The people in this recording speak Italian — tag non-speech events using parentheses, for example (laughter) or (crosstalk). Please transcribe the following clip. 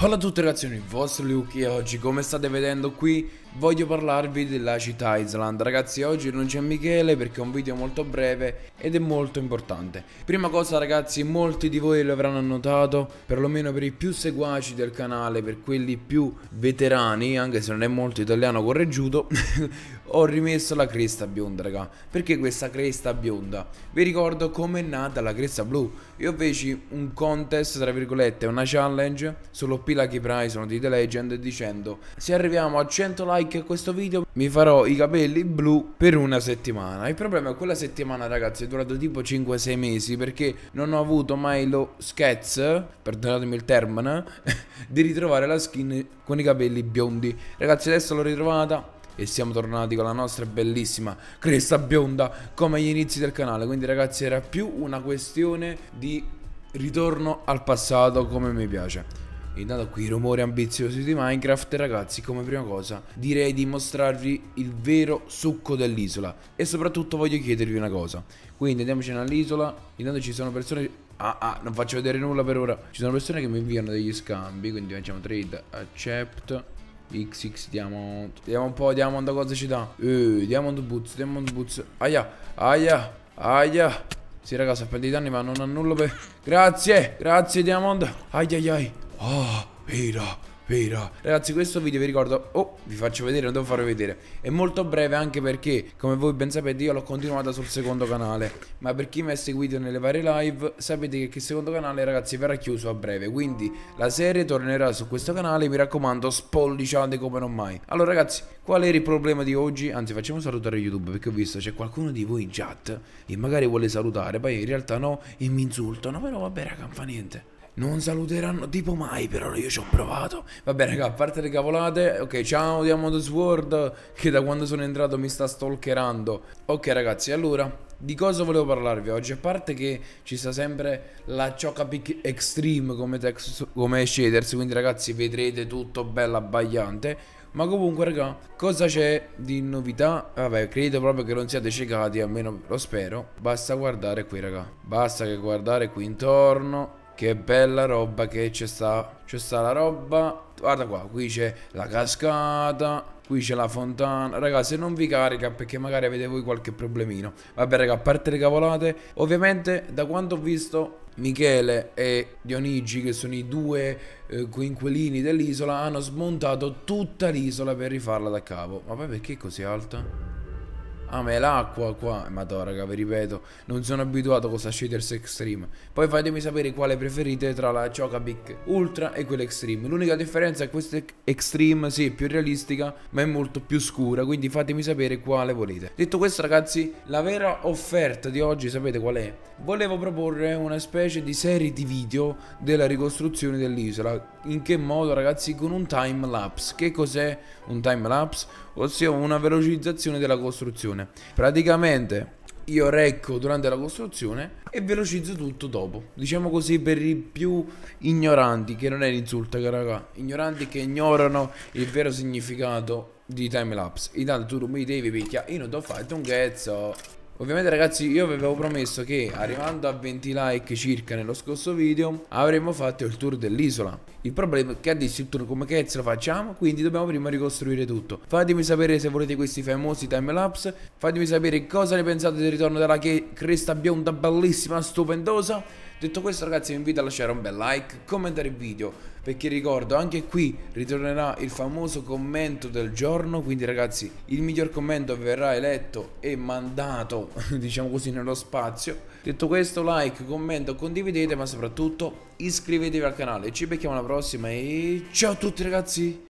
Ciao a tutti ragazzi, sono il vostro Luke e oggi come state vedendo qui voglio parlarvi della città Island ragazzi oggi non c'è Michele perché è un video molto breve ed è molto importante prima cosa ragazzi molti di voi lo avranno notato perlomeno per i più seguaci del canale per quelli più veterani anche se non è molto italiano correggiuto (laughs) ho rimesso la cresta bionda raga perché questa cresta bionda vi ricordo come è nata la cresta blu io feci un contest tra virgolette una challenge sull'OP Lucky Prize di The Legend dicendo se arriviamo a 100 like like a questo video mi farò i capelli blu per una settimana. Il problema è che quella settimana ragazzi è durato tipo 5-6 mesi perché non ho avuto mai lo sketch, perdonatemi il termine, (laughs) di ritrovare la skin con i capelli biondi. Ragazzi adesso l'ho ritrovata e siamo tornati con la nostra bellissima cresta bionda come agli inizi del canale quindi ragazzi era più una questione di ritorno al passato come mi piace Intanto qui rumori ambiziosi di Minecraft Ragazzi come prima cosa direi di mostrarvi il vero succo dell'isola E soprattutto voglio chiedervi una cosa Quindi andiamoci nell'isola Intanto ci sono persone Ah ah non faccio vedere nulla per ora Ci sono persone che mi inviano degli scambi Quindi facciamo trade accept XX diamond Vediamo un po' diamond cosa ci dà uh, Diamond boots diamond boots Aia aia aia Sì ragazzi, sta per i danni ma non ha nulla per Grazie grazie diamond Ai ai ai Oh, ah, vero, vero. Ragazzi, questo video vi ricordo, oh, vi faccio vedere, non devo farvi vedere. È molto breve anche perché, come voi ben sapete, io l'ho continuata sul secondo canale. Ma per chi mi ha seguito nelle varie live, sapete che il secondo canale, ragazzi, verrà chiuso a breve. Quindi la serie tornerà su questo canale, mi raccomando, spolliciate come non mai. Allora, ragazzi, qual era il problema di oggi? Anzi, facciamo salutare YouTube perché ho visto c'è qualcuno di voi in chat e magari vuole salutare, poi in realtà no, e mi insultano. Però vabbè, raga, non fa niente non saluteranno tipo mai, però io ci ho provato. Vabbè, raga, a parte le cavolate, ok, ciao Diamond Sword, che da quando sono entrato mi sta stalkerando. Ok, ragazzi, allora, di cosa volevo parlarvi oggi? A parte che ci sta sempre la Chocapic Extreme come, text, come shaders, quindi ragazzi vedrete tutto bello abbagliante. Ma comunque raga, cosa c'è di novità? Vabbè, credo proprio che non siate ciecati, almeno lo spero. Basta guardare qui raga, basta che guardare qui intorno che bella roba che c'è sta. C'è sta la roba. Guarda qua, qui c'è la cascata. Qui c'è la fontana. Ragazzi, non vi carica perché magari avete voi qualche problemino. Vabbè, raga, a parte le cavolate. Ovviamente, da quanto ho visto, Michele e Dionigi, che sono i due eh, coinquilini dell'isola, hanno smontato tutta l'isola per rifarla da capo. Ma poi perché è così alta? Ah ma è l'acqua qua eh, Madonna raga vi ripeto Non sono abituato a questa shaders extreme Poi fatemi sapere quale preferite tra la Chocabic Ultra e quella extreme L'unica differenza è che questa extreme sì è più realistica Ma è molto più scura Quindi fatemi sapere quale volete Detto questo ragazzi La vera offerta di oggi sapete qual è? Volevo proporre una specie di serie di video Della ricostruzione dell'isola In che modo ragazzi con un timelapse Che cos'è un timelapse? ossia una velocizzazione della costruzione. Praticamente io recco durante la costruzione e velocizzo tutto dopo. Diciamo così per i più ignoranti, che non è l'insulta, che raga, ignoranti che ignorano il vero significato di timelapse. Intanto tu non mi devi picchiare, io non ti ho fatto un cazzo. Ovviamente ragazzi io vi avevo promesso che arrivando a 20 like circa nello scorso video avremmo fatto il tour dell'isola Il problema è che adesso il tour come cazzo lo facciamo quindi dobbiamo prima ricostruire tutto Fatemi sapere se volete questi famosi timelapse Fatemi sapere cosa ne pensate del ritorno della cresta bionda bellissima stupendosa Detto questo ragazzi vi invito a lasciare un bel like, commentare il video, perché ricordo anche qui ritornerà il famoso commento del giorno, quindi ragazzi il miglior commento verrà eletto e mandato, (laughs) diciamo così, nello spazio. Detto questo like, commento, condividete, ma soprattutto iscrivetevi al canale. Ci becchiamo alla prossima e ciao a tutti ragazzi!